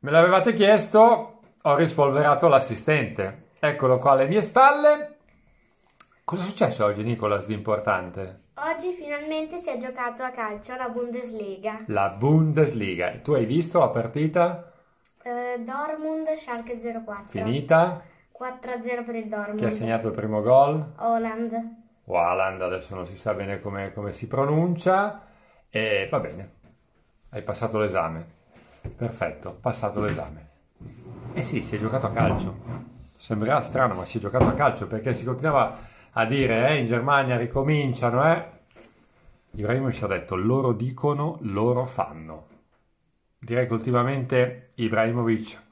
Me l'avevate chiesto, ho rispolverato l'assistente. Eccolo qua alle mie spalle. Cosa è successo oggi, Nicolas, di importante? Oggi finalmente si è giocato a calcio la Bundesliga. La Bundesliga. Tu hai visto la partita? Eh, Dortmund Schalke 04. Finita? 4-0 per il Dortmund. Chi ha segnato il primo gol? Holland. Holland, adesso non si sa bene come si pronuncia. E va bene, hai passato l'esame. Perfetto, passato l'esame. Eh sì, si è giocato a calcio. Sembrerà strano, ma si è giocato a calcio perché si continuava a dire, eh, in Germania ricominciano, eh. Ibrahimovic ha detto, loro dicono, loro fanno. Direi che ultimamente Ibrahimovic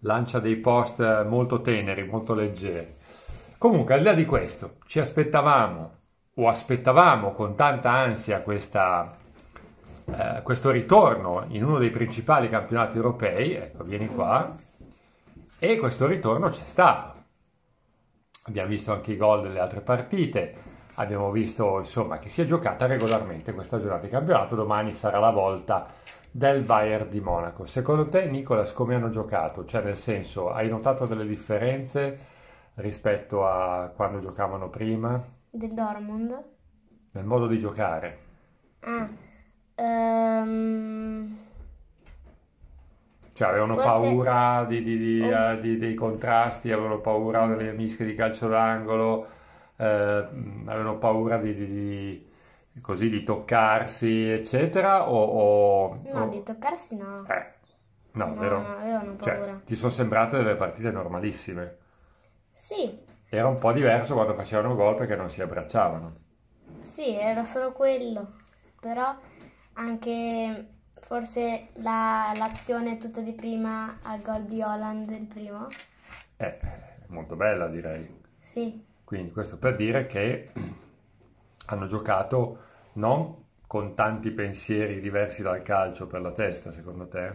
lancia dei post molto teneri, molto leggeri. Comunque, al di là di questo, ci aspettavamo o aspettavamo con tanta ansia questa eh, questo ritorno in uno dei principali campionati europei, ecco, vieni qua, e questo ritorno c'è stato. Abbiamo visto anche i gol delle altre partite, abbiamo visto insomma che si è giocata regolarmente questa giornata di campionato, domani sarà la volta del Bayern di Monaco. Secondo te, Nicolas, come hanno giocato? Cioè, nel senso, hai notato delle differenze rispetto a quando giocavano prima? Del Dortmund? Nel modo di giocare. Ah. Um... Cioè avevano Forse... paura di, di, di, oh. uh, dei contrasti, avevano paura delle mischie di calcio d'angolo, eh, avevano paura di, così, di toccarsi, eccetera, o... o no, o... di toccarsi no. Eh, no, no vero? No, avevano cioè, paura. Cioè, ti sono sembrate delle partite normalissime. Sì. Era un po' diverso quando facevano gol perché non si abbracciavano. Sì, era solo quello, però anche forse la, l'azione tutta di prima al gol di Holland il primo. È eh, molto bella direi. Sì. Quindi questo per dire che hanno giocato non con tanti pensieri diversi dal calcio per la testa, secondo te?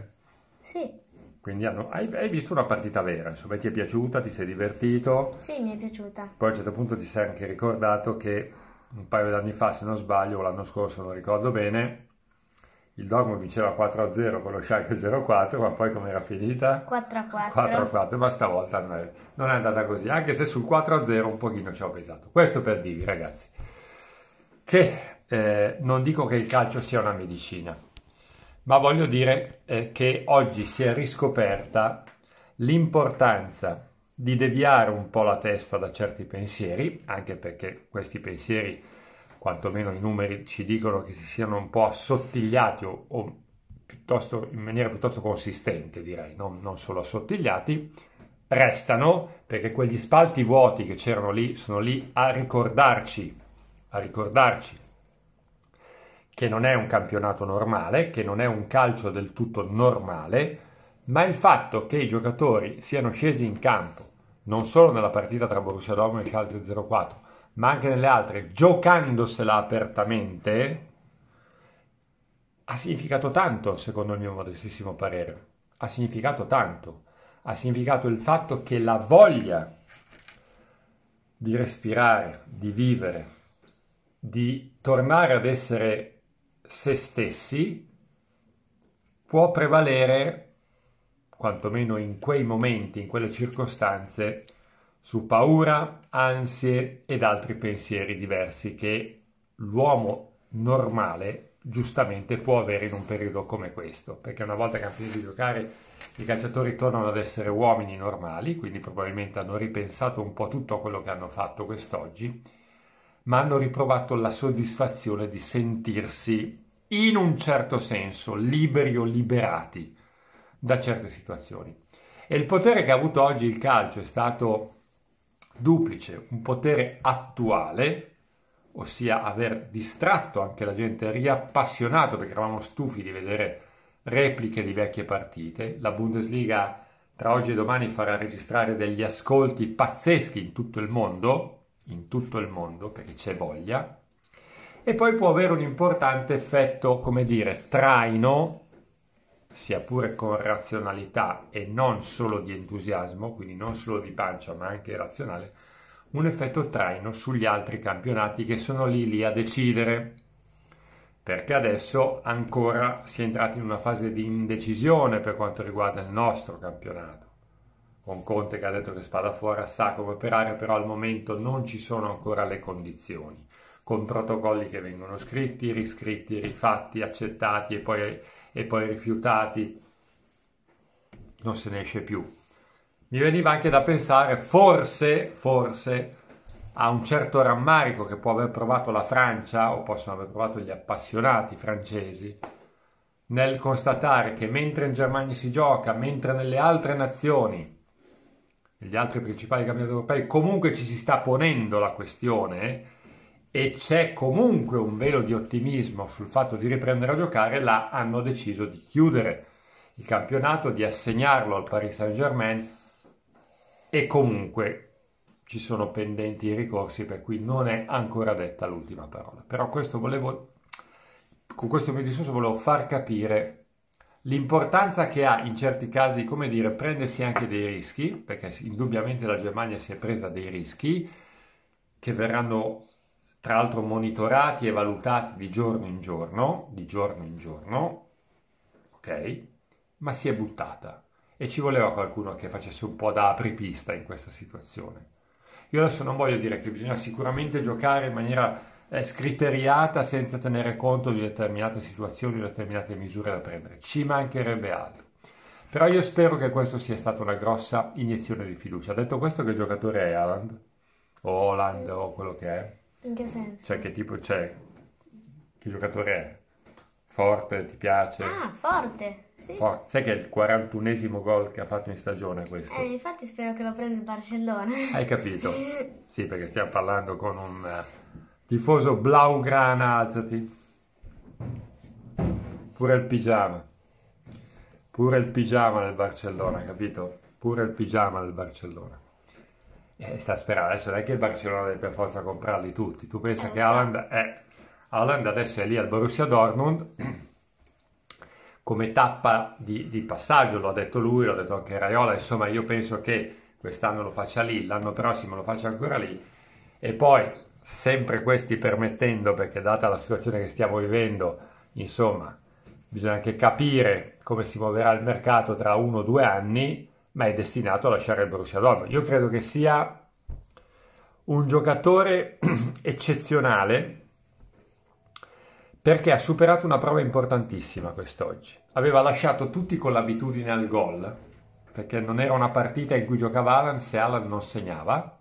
Sì. Quindi hanno, hai, hai, visto una partita vera, insomma, ti è piaciuta, ti sei divertito? Sì, mi è piaciuta. Poi a un certo punto ti sei anche ricordato che un paio d'anni fa, se non sbaglio, o l'anno scorso, non ricordo bene, il Dortmund vinceva 4-0 con lo Schalke 0-4, ma poi com'era finita? 4-4. 4-4, ma stavolta non è, non è, andata così, anche se sul 4-0 un pochino ci ho pesato. Questo per dirvi, ragazzi, che eh, non dico che il calcio sia una medicina, ma voglio dire eh, che oggi si è riscoperta l'importanza di deviare un po' la testa da certi pensieri, anche perché questi pensieri quantomeno i numeri ci dicono che si siano un po' assottigliati o, o in maniera piuttosto consistente, direi, non, non solo assottigliati, restano perché quegli spalti vuoti che c'erano lì sono lì a ricordarci, a ricordarci che non è un campionato normale, che non è un calcio del tutto normale, ma il fatto che i giocatori siano scesi in campo, non solo nella partita tra Borussia Dortmund e Calcio 04, ma anche nelle altre, giocandosela apertamente, ha significato tanto, secondo il mio modestissimo parere. Ha significato tanto. Ha significato il fatto che la voglia di respirare, di vivere, di tornare ad essere se stessi, può prevalere, quantomeno in quei momenti, in quelle circostanze, su paura, ansie ed altri pensieri diversi che l'uomo normale giustamente può avere in un periodo come questo, perché una volta che hanno finito di giocare i calciatori tornano ad essere uomini normali, quindi probabilmente hanno ripensato un po' tutto a quello che hanno fatto quest'oggi, ma hanno riprovato la soddisfazione di sentirsi in un certo senso liberi o liberati da certe situazioni. E il potere che ha avuto oggi il calcio è stato duplice, un potere attuale, ossia aver distratto anche la gente, riappassionato perché eravamo stufi di vedere repliche di vecchie partite. La Bundesliga tra oggi e domani farà registrare degli ascolti pazzeschi in tutto il mondo, in tutto il mondo perché c'è voglia. E poi può avere un importante effetto, come dire, traino sia pure con razionalità e non solo di entusiasmo, quindi non solo di pancia ma anche razionale, un effetto traino sugli altri campionati che sono lì lì a decidere. Perché adesso ancora si è entrati in una fase di indecisione per quanto riguarda il nostro campionato. Con Conte che ha detto che spada fuori sa come operare, però al momento non ci sono ancora le condizioni, con protocolli che vengono scritti, riscritti, rifatti, accettati e poi e poi rifiutati, non se ne esce più. Mi veniva anche da pensare, forse, forse, a un certo rammarico che può aver provato la Francia, o possono aver provato gli appassionati francesi, nel constatare che mentre in Germania si gioca, mentre nelle altre nazioni, negli altri principali campionati europei, comunque ci si sta ponendo la questione, e c'è comunque un velo di ottimismo sul fatto di riprendere a giocare, là hanno deciso di chiudere il campionato, di assegnarlo al Paris Saint-Germain e comunque ci sono pendenti i ricorsi per cui non è ancora detta l'ultima parola. Però questo volevo, con questo mio discorso volevo far capire l'importanza che ha in certi casi, come dire, prendersi anche dei rischi, perché indubbiamente la Germania si è presa dei rischi che verranno tra l'altro monitorati e valutati di giorno in giorno, di giorno in giorno, ok? Ma si è buttata e ci voleva qualcuno che facesse un po' da apripista in questa situazione. Io adesso non voglio dire che bisogna sicuramente giocare in maniera eh, scriteriata senza tenere conto di determinate situazioni, di determinate misure da prendere, ci mancherebbe altro. Però io spero che questo sia stata una grossa iniezione di fiducia. Detto questo che giocatore è Alan? O Holland o quello che è? In che senso? Cioè che tipo, cioè, che giocatore è? Forte, ti piace? Ah, forte! Sì. For- sai che è il 41esimo gol che ha fatto in stagione questo? Eh, infatti spero che lo prenda il Barcellona. Hai capito? sì, perché stiamo parlando con un eh, tifoso blaugrana, alzati. Pure il pigiama. Pure il pigiama del Barcellona, capito? Pure il pigiama del Barcellona. Eh, sta sperare. adesso non è che il Barcellona deve per forza comprarli tutti. Tu pensa eh, che Haaland, eh, Haaland adesso è lì al Borussia Dortmund come tappa di, di passaggio, ha detto lui, l'ha detto anche Raiola, insomma io penso che quest'anno lo faccia lì, l'anno prossimo lo faccia ancora lì e poi sempre questi permettendo, perché data la situazione che stiamo vivendo, insomma, bisogna anche capire come si muoverà il mercato tra uno o due anni, ma è destinato a lasciare il Borussia Dortmund. Io credo che sia un giocatore eccezionale perché ha superato una prova importantissima quest'oggi. Aveva lasciato tutti con l'abitudine al gol, perché non era una partita in cui giocava Alan se Alan non segnava,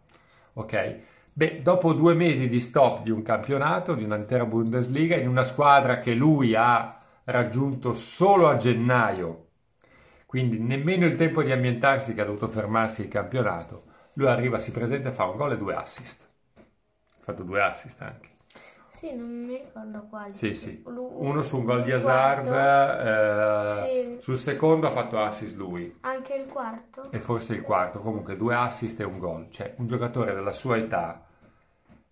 ok? Beh, dopo due mesi di stop di un campionato, di un'intera Bundesliga, in una squadra che lui ha raggiunto solo a gennaio quindi nemmeno il tempo di ambientarsi che ha dovuto fermarsi il campionato, lui arriva, si presenta, fa un gol e due assist. Ha fatto due assist anche. Sì, non mi ricordo quasi. Sì, sì. Uno su un gol di Hazard, eh, sì. sul secondo ha fatto assist lui. Anche il quarto. E forse il quarto, comunque due assist e un gol. Cioè un giocatore della sua età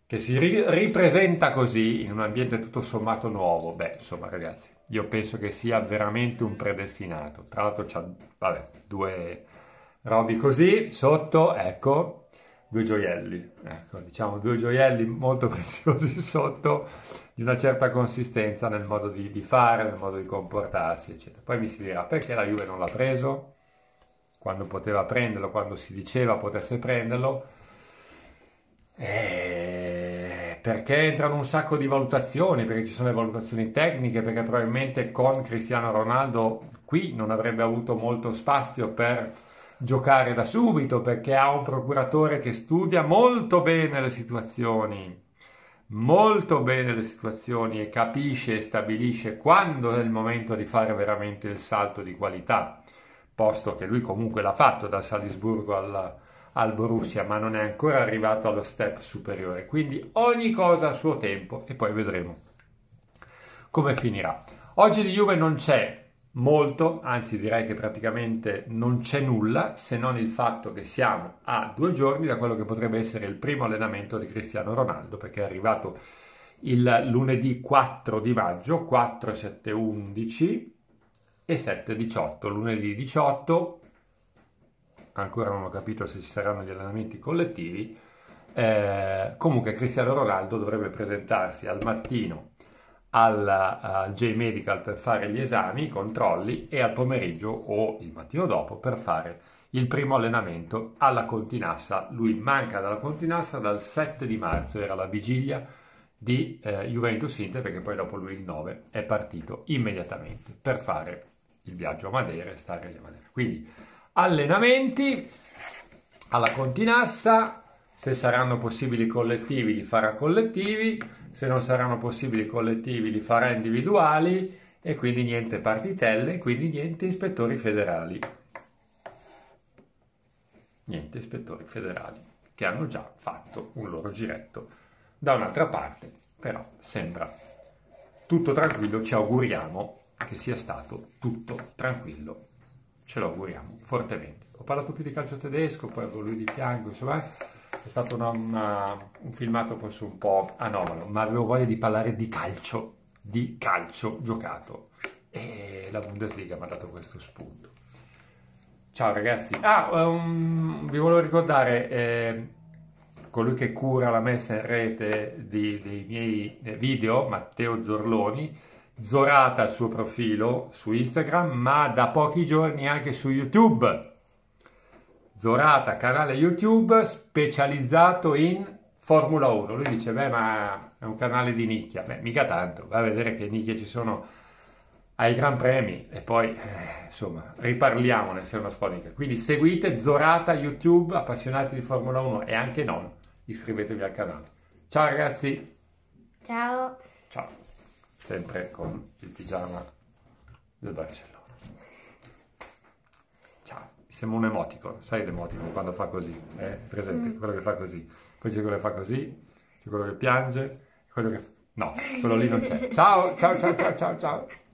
che si ri- ripresenta così in un ambiente tutto sommato nuovo, beh, insomma, ragazzi, io penso che sia veramente un predestinato. Tra l'altro c'ha, vabbè, due robi così sotto, ecco, due gioielli, ecco, diciamo due gioielli molto preziosi sotto, di una certa consistenza nel modo di, di fare, nel modo di comportarsi, eccetera. Poi mi si dirà perché la Juve non l'ha preso, quando poteva prenderlo, quando si diceva potesse prenderlo. Eh, perché entrano un sacco di valutazioni, perché ci sono le valutazioni tecniche, perché probabilmente con Cristiano Ronaldo qui non avrebbe avuto molto spazio per giocare da subito, perché ha un procuratore che studia molto bene le situazioni, molto bene le situazioni e capisce e stabilisce quando è il momento di fare veramente il salto di qualità, posto che lui comunque l'ha fatto dal Salisburgo alla al Borussia, ma non è ancora arrivato allo step superiore. Quindi ogni cosa a suo tempo e poi vedremo come finirà. Oggi di Juve non c'è molto, anzi direi che praticamente non c'è nulla se non il fatto che siamo a due giorni da quello che potrebbe essere il primo allenamento di Cristiano Ronaldo, perché è arrivato il lunedì 4 di maggio, 4, 7, 11 e 7, 18. Lunedì 18 ancora non ho capito se ci saranno gli allenamenti collettivi, eh, comunque Cristiano Ronaldo dovrebbe presentarsi al mattino al, al J Medical per fare gli esami, i controlli e al pomeriggio o il mattino dopo per fare il primo allenamento alla Continassa. Lui manca dalla Continassa dal 7 di marzo, era la vigilia di eh, Juventus Inter perché poi dopo lui il 9 è partito immediatamente per fare il viaggio a Madeira e stare a Madeira. Quindi allenamenti alla continassa, se saranno possibili collettivi li farà collettivi, se non saranno possibili collettivi li farà individuali e quindi niente partitelle, quindi niente ispettori federali. Niente ispettori federali che hanno già fatto un loro giretto da un'altra parte, però sembra tutto tranquillo, ci auguriamo che sia stato tutto tranquillo ce lo auguriamo fortemente. Ho parlato più di calcio tedesco, poi avevo lui di fianco, insomma è stato una, una, un filmato forse un po' anomalo, ma avevo voglia di parlare di calcio, di calcio giocato e la Bundesliga mi ha dato questo spunto. Ciao ragazzi, ah, um, vi volevo ricordare eh, colui che cura la messa in rete di, dei miei eh, video, Matteo Zorloni, Zorata il suo profilo su Instagram, ma da pochi giorni anche su YouTube. Zorata, canale YouTube specializzato in Formula 1. Lui dice, beh, ma è un canale di nicchia. Beh, mica tanto, va a vedere che nicchie ci sono ai Gran Premi e poi, eh, insomma, riparliamone se è una sponica. Quindi seguite Zorata YouTube, appassionati di Formula 1 e anche non, iscrivetevi al canale. Ciao ragazzi! Ciao! Ciao! sempre con il pigiama del Barcellona. Ciao, mi sembra un emotico, sai l'emotico quando fa così, eh? presente, mm. quello che fa così, poi c'è quello che fa così, c'è quello che piange, quello che... no, quello lì non c'è. Ciao, ciao, ciao, ciao, ciao, ciao.